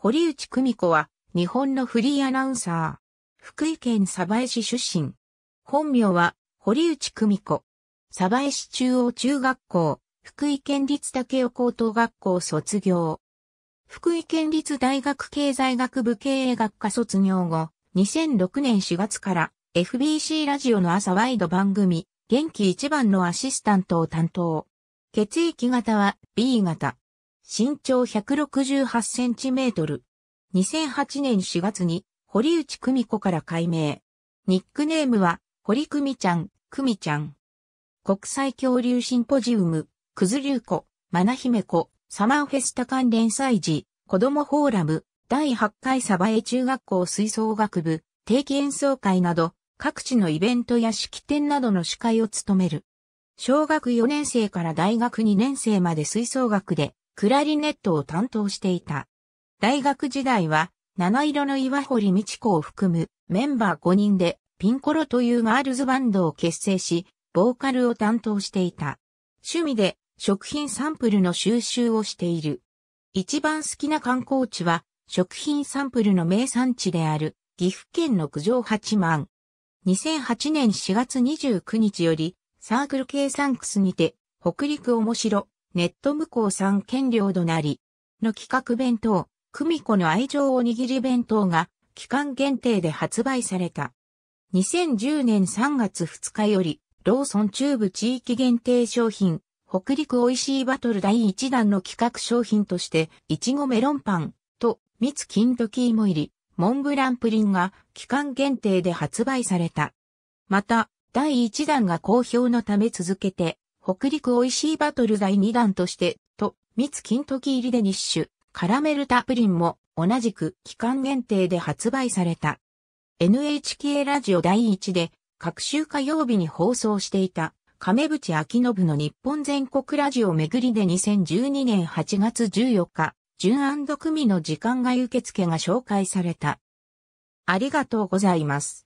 堀内久美子は、日本のフリーアナウンサー。福井県鯖江市出身。本名は、堀内久美子。鯖江市中央中学校、福井県立竹雄高等学校卒業。福井県立大学経済学部経営学科卒業後、2006年4月から FBC ラジオの朝ワイド番組、元気一番のアシスタントを担当。血液型は B 型。身長168センチメートル。2008年4月に堀内久美子から改名。ニックネームは堀久美ちゃん、久美ちゃん。国際恐竜シンポジウム、くずりゅうこ、まなひめこ、サマーフェスタ関連祭事、子供フォーラム、第8回サバエ中学校吹奏楽部、定期演奏会など、各地のイベントや式典などの司会を務める。小学4年生から大学2年生まで吹奏楽でクラリネットを担当していた。大学時代は、七色の岩堀道子を含むメンバー5人でピンコロというガールズバンドを結成し、ボーカルを担当していた。趣味で食品サンプルの収集をしている。一番好きな観光地は食品サンプルの名産地である岐阜県の九条八幡。2008年4月29日よりサークル系サンクスにて北陸面白ネット向こう三権領となり、の企画弁当、久美子の愛情おにぎり弁当が期間限定で発売された。2010年3月2日より、ローソン中部地域限定商品、北陸美味しいバトル第1弾の企画商品として、いちごメロンパンと蜜金時芋入り、モンブランプリンが期間限定で発売された。また、第1弾が好評のため続けて、北陸美味しいバトル第2弾として、と、蜜金時入りデニッシュ、カラメルタプリンも、同じく期間限定で発売された。NHK ラジオ第1で、各週火曜日に放送していた、亀渕明信の日本全国ラジオ巡りで2012年8月14日、純組の時間外受付が紹介された。ありがとうございます。